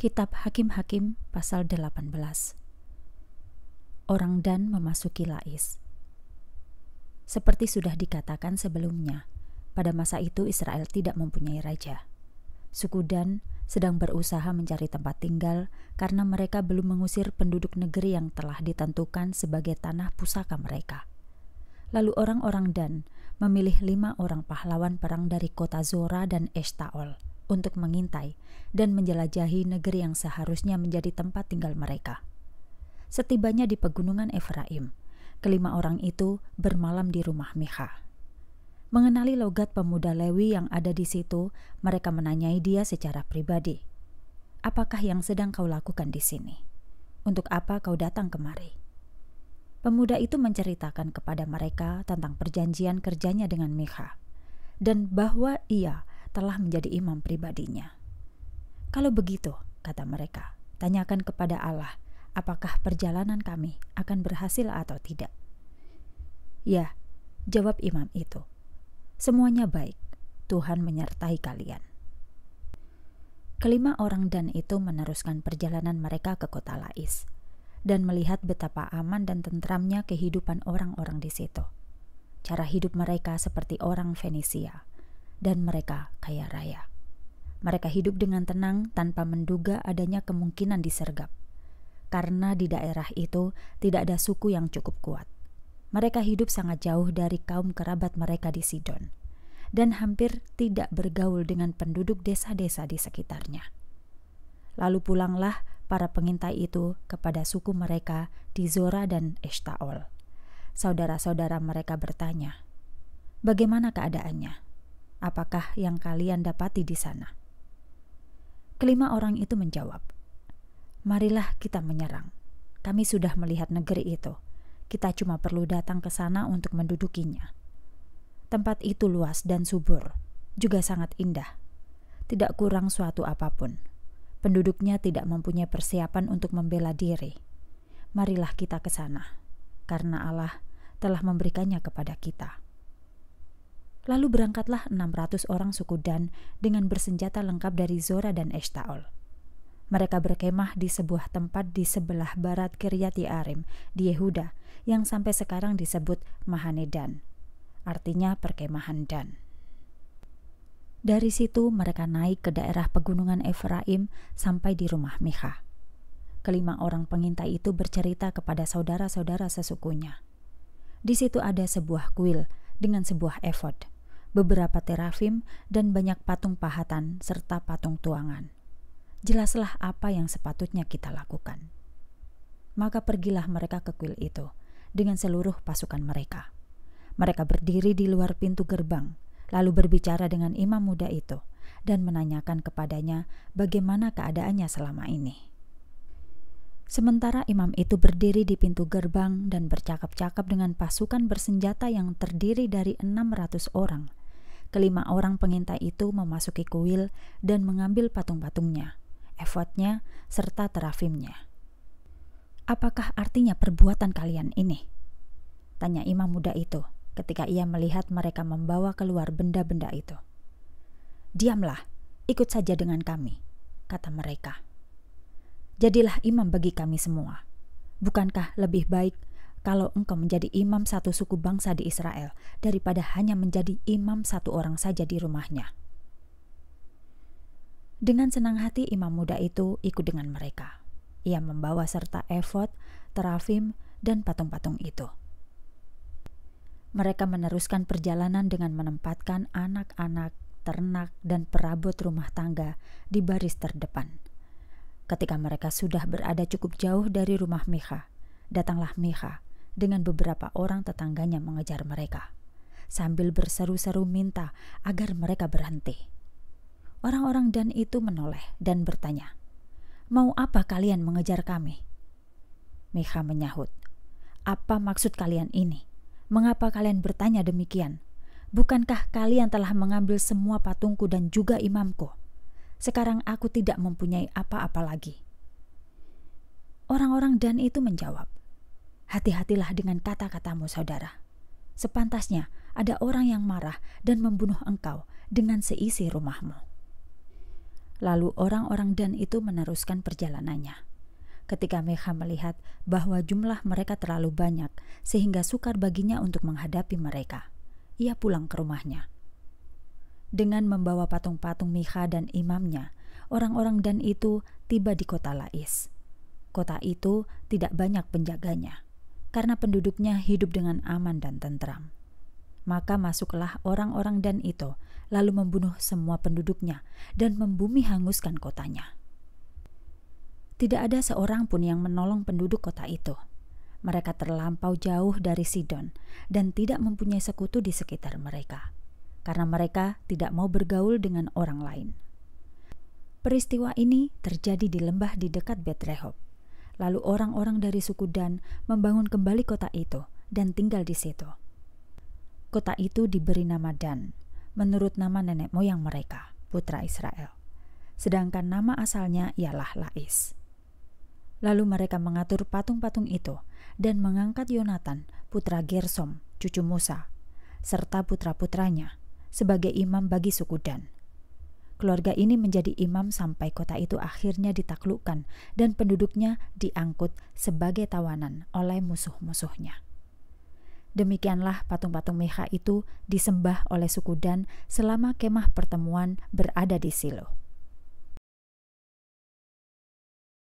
Kitab Hakim-Hakim pasal 18 Orang Dan memasuki Lais Seperti sudah dikatakan sebelumnya, pada masa itu Israel tidak mempunyai raja. Suku Dan sedang berusaha mencari tempat tinggal karena mereka belum mengusir penduduk negeri yang telah ditentukan sebagai tanah pusaka mereka. Lalu orang-orang Dan memilih lima orang pahlawan perang dari kota Zora dan Eshtaol untuk mengintai dan menjelajahi negeri yang seharusnya menjadi tempat tinggal mereka. Setibanya di pegunungan Efraim, kelima orang itu bermalam di rumah Miha. Mengenali logat pemuda Lewi yang ada di situ, mereka menanyai dia secara pribadi. Apakah yang sedang kau lakukan di sini? Untuk apa kau datang kemari? Pemuda itu menceritakan kepada mereka tentang perjanjian kerjanya dengan Miha dan bahwa ia telah menjadi imam pribadinya. Kalau begitu, kata mereka, tanyakan kepada Allah apakah perjalanan kami akan berhasil atau tidak. Ya, jawab imam itu. Semuanya baik, Tuhan menyertai kalian. Kelima orang dan itu meneruskan perjalanan mereka ke kota Lais dan melihat betapa aman dan tentramnya kehidupan orang-orang di situ. Cara hidup mereka seperti orang Fenisia, dan mereka kaya raya. Mereka hidup dengan tenang tanpa menduga adanya kemungkinan disergap, karena di daerah itu tidak ada suku yang cukup kuat. Mereka hidup sangat jauh dari kaum kerabat mereka di Sidon, dan hampir tidak bergaul dengan penduduk desa-desa di sekitarnya. Lalu pulanglah para pengintai itu kepada suku mereka di Zora dan Eshtaol. Saudara-saudara mereka bertanya, "Bagaimana keadaannya?" apakah yang kalian dapati di sana? Kelima orang itu menjawab, Marilah kita menyerang. Kami sudah melihat negeri itu. Kita cuma perlu datang ke sana untuk mendudukinya. Tempat itu luas dan subur, juga sangat indah. Tidak kurang suatu apapun. Penduduknya tidak mempunyai persiapan untuk membela diri. Marilah kita ke sana, karena Allah telah memberikannya kepada kita. Lalu berangkatlah 600 orang suku Dan dengan bersenjata lengkap dari Zora dan Eshtaol. Mereka berkemah di sebuah tempat di sebelah barat Kiryati Arim di Yehuda yang sampai sekarang disebut Mahane Dan. Artinya perkemahan Dan. Dari situ mereka naik ke daerah pegunungan Efraim sampai di rumah Mika. Kelima orang pengintai itu bercerita kepada saudara-saudara sesukunya. Di situ ada sebuah kuil dengan sebuah efod, beberapa terafim, dan banyak patung pahatan serta patung tuangan. Jelaslah apa yang sepatutnya kita lakukan. Maka pergilah mereka ke kuil itu dengan seluruh pasukan mereka. Mereka berdiri di luar pintu gerbang, lalu berbicara dengan imam muda itu dan menanyakan kepadanya bagaimana keadaannya selama ini. Sementara imam itu berdiri di pintu gerbang dan bercakap-cakap dengan pasukan bersenjata yang terdiri dari 600 orang. Kelima orang pengintai itu memasuki kuil dan mengambil patung-patungnya, efodnya, serta terafimnya. Apakah artinya perbuatan kalian ini? Tanya imam muda itu ketika ia melihat mereka membawa keluar benda-benda itu. Diamlah, ikut saja dengan kami, kata mereka jadilah imam bagi kami semua. Bukankah lebih baik kalau engkau menjadi imam satu suku bangsa di Israel daripada hanya menjadi imam satu orang saja di rumahnya? Dengan senang hati imam muda itu ikut dengan mereka. Ia membawa serta efod, terafim, dan patung-patung itu. Mereka meneruskan perjalanan dengan menempatkan anak-anak, ternak, dan perabot rumah tangga di baris terdepan Ketika mereka sudah berada cukup jauh dari rumah Miha, datanglah Miha dengan beberapa orang tetangganya mengejar mereka sambil berseru-seru minta agar mereka berhenti. Orang-orang dan itu menoleh dan bertanya, "Mau apa kalian mengejar kami?" Miha menyahut, "Apa maksud kalian ini? Mengapa kalian bertanya demikian? Bukankah kalian telah mengambil semua patungku dan juga imamku?" Sekarang aku tidak mempunyai apa-apa lagi. Orang-orang dan itu menjawab, "Hati-hatilah dengan kata-katamu, saudara. Sepantasnya ada orang yang marah dan membunuh engkau dengan seisi rumahmu." Lalu orang-orang dan itu meneruskan perjalanannya. Ketika Mecha melihat bahwa jumlah mereka terlalu banyak sehingga sukar baginya untuk menghadapi mereka, ia pulang ke rumahnya dengan membawa patung-patung Miha dan imamnya, orang-orang dan itu tiba di kota Lais. Kota itu tidak banyak penjaganya, karena penduduknya hidup dengan aman dan tentram. Maka masuklah orang-orang dan itu, lalu membunuh semua penduduknya dan membumi hanguskan kotanya. Tidak ada seorang pun yang menolong penduduk kota itu. Mereka terlampau jauh dari Sidon dan tidak mempunyai sekutu di sekitar mereka karena mereka tidak mau bergaul dengan orang lain. Peristiwa ini terjadi di lembah di dekat Betrehob. Lalu orang-orang dari suku Dan membangun kembali kota itu dan tinggal di situ. Kota itu diberi nama Dan, menurut nama nenek moyang mereka, putra Israel. Sedangkan nama asalnya ialah Lais. Lalu mereka mengatur patung-patung itu dan mengangkat Yonatan, putra Gersom, cucu Musa, serta putra-putranya sebagai imam bagi suku Dan. Keluarga ini menjadi imam sampai kota itu akhirnya ditaklukkan dan penduduknya diangkut sebagai tawanan oleh musuh-musuhnya. Demikianlah patung-patung Meha itu disembah oleh suku Dan selama kemah pertemuan berada di Silo.